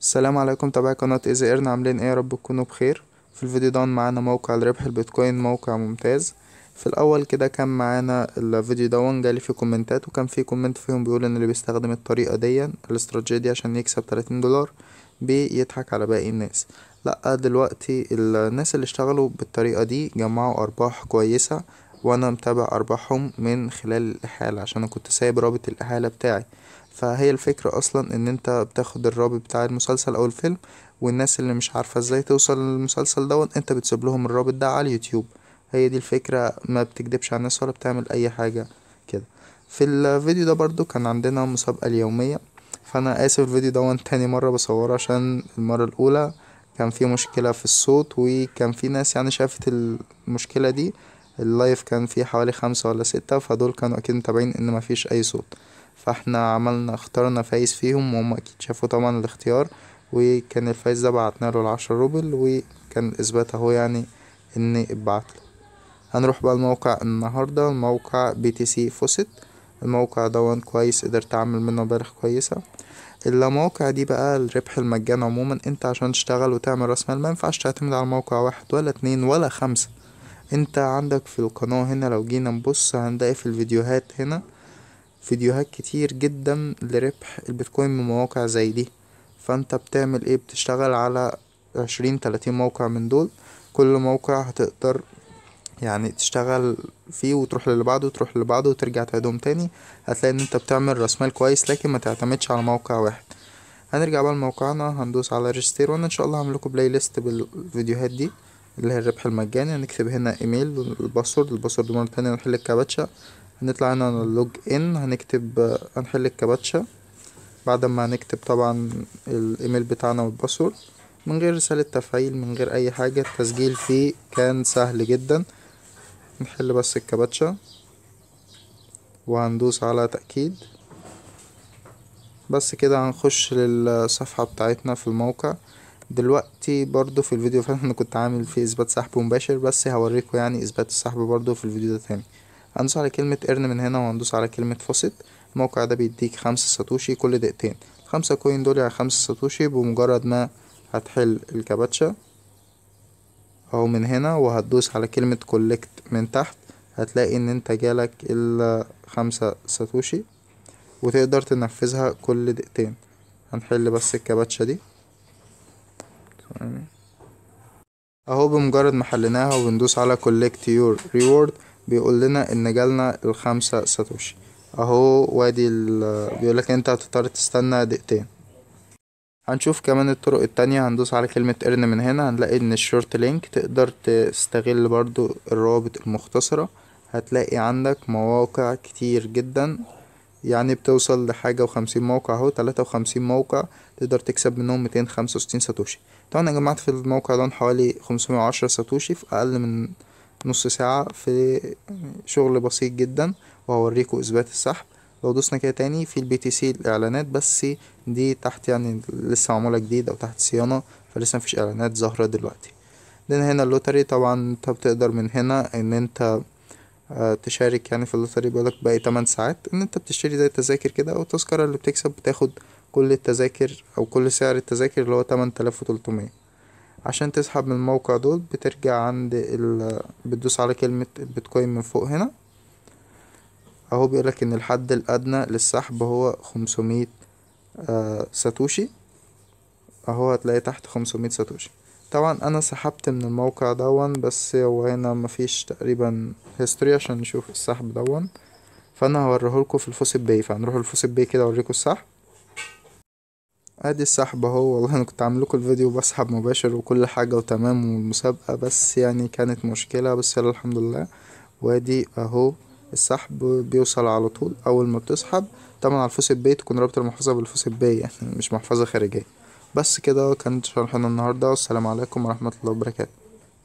السلام عليكم تابعي قناة ايزي ايرن عاملين ايه يا رب تكونوا بخير في الفيديو ده معانا موقع لربح البيتكوين موقع ممتاز في الاول كده كان معانا الفيديو ده جالي فيه كومنتات وكان فيه كومنت فيهم بيقول ان اللي بيستخدم الطريقة دي الاستراتيجية دي عشان يكسب 30 دولار بيضحك على باقي الناس لا دلوقتي الناس اللي اشتغلوا بالطريقة دي جمعوا ارباح كويسة وانا متابع ارباحهم من خلال الاحالة عشان انا كنت سايب رابط الاحالة بتاعي فهي الفكرة اصلا ان انت بتاخد الرابط بتاع المسلسل او الفيلم والناس اللي مش عارفة ازاي توصل للمسلسل دون انت بتسيب لهم الرابط ده على اليوتيوب هي دي الفكرة ما بتكدبش على الناس ولا بتعمل اي حاجة كده في الفيديو ده برضو كان عندنا مسابقة اليومية فانا اسف الفيديو ده تاني مرة بصوره عشان المرة الاولى كان في مشكلة في الصوت وكان في ناس يعني شافت المشكلة دي اللايف كان فيه حوالي خمسة ولا ستة فدول كانوا أكيد متابعين إن مفيش أي صوت فاحنا عملنا اخترنا فايز فيهم وهم اكيد شافوا طبعا الاختيار وكان الفايز ده بعتنا له العشر روبل وكان الاثبات اهو يعني ان اتبعتله هنروح بقى الموقع النهاردة الموقع بي تي سي فوسيت الموقع ده كويس قدرت اعمل منه مبالغ كويسة المواقع دي بقى الربح المجان عموما انت عشان تشتغل وتعمل راس مال مينفعش تعتمد على موقع واحد ولا اتنين ولا خمسة انت عندك في القناة هنا لو جينا نبص هنلاقي في الفيديوهات هنا فيديوهات كتير جدا لربح البيتكوين من مواقع زي دي فانت بتعمل ايه بتشتغل على عشرين تلاتين موقع من دول كل موقع هتقدر يعني تشتغل فيه وتروح للي بعده وتروح للي بعده وترجع تعيدهم تاني هتلاقي ان انت بتعمل راس مال كويس لكن ما تعتمدش على موقع واحد هنرجع بقى لموقعنا هندوس على ريجستير وانا ان شاء الله هعمل لكم بلاي ليست بالفيديوهات دي اللي هي الربح المجاني هنكتب هنا ايميل والباسورد الباسورد مرة تانية نحل الكابتشا هنطلع هنا على اللوج ان هنكتب آه، هنحل الكباتشا بعد ما هنكتب طبعا الايميل بتاعنا والباسورد من غير رسالة تفعيل من غير اي حاجة التسجيل فيه كان سهل جدا نحل بس الكباتشا وهندوس على تأكيد بس كده هنخش للصفحة بتاعتنا في الموقع دلوقتي برضو في الفيديو فاتح انا كنت عامل فيه اثبات سحب مباشر بس هوريكم يعني اثبات السحب برضو في الفيديو ده تاني هندوس على كلمة ارن من هنا وهندوس على كلمة فوسيت الموقع ده بيديك خمسة ساتوشي كل دقيقتين الخمسة كوين دول على يعني خمسة ساتوشي بمجرد ما هتحل الكابتشا اهو من هنا وهتدوس على كلمة كولكت من تحت هتلاقي ان انت جالك الخمسة ساتوشي وتقدر تنفذها كل دقيقتين هنحل بس الكباتشا دي اهو بمجرد ما حليناها وبندوس على كولكت يور ريورد بيقول لنا ان جالنا الخمسة ساتوشي اهو وادي بيقولك انت هتضطر تستنى دقيقتين هنشوف كمان الطرق التانية هندوس على كلمة ارن من هنا هنلاقي ان الشورت لينك تقدر تستغل برضو الروابط المختصرة هتلاقي عندك مواقع كتير جدا يعني بتوصل لحاجة وخمسين موقع اهو تلاتة وخمسين موقع تقدر تكسب منهم ميتين خمسة وستين ساتوشي طبعا يا جماعة في الموقع ده حوالي خمسمية وعشرة ساتوشي في أقل من نص ساعة في شغل بسيط جدا وهوريكوا اثبات السحب لو دوسنا كده تاني في البي تي سي الاعلانات بس دي تحت يعني لسه معمولة جديد او تحت صيانة فلسه مفيش اعلانات ظاهرة دلوقتي لان هنا اللوتري طبعا انت بتقدر من هنا ان انت آه، تشارك يعني في اللوتري بيقولك باقي 8 إيه، ساعات ان انت بتشتري زي التذاكر كده او التذكرة اللي بتكسب بتاخد كل التذاكر او كل سعر التذاكر اللي هو 8300 عشان تسحب من الموقع دول بترجع عند ال... بتدوس على كلمة بيتكوين من فوق هنا اهو بيقولك ان الحد الادنى للسحب هو خمسمية آه، ساتوشي اهو هتلاقي تحت خمسمية ساتوشي طبعا انا سحبت من الموقع دون بس هو هنا مفيش تقريبا هيستوري عشان نشوف السحب دون فانا هوريهولكوا في الفوسيت باي فهنروح الفوسيت باي كده اوريكوا السحب ادي السحب اهو والله انا كنت عامل لكم الفيديو بسحب مباشر وكل حاجه وتمام والمسابقه بس يعني كانت مشكله بس يلا الحمد لله وادي اهو السحب بيوصل على طول اول ما بتسحب طبعا على الفوس بي تكون رابط المحفظه بالفوس بي يعني مش محفظه خارجيه بس كده كانت شرحنا النهارده والسلام عليكم ورحمه الله وبركاته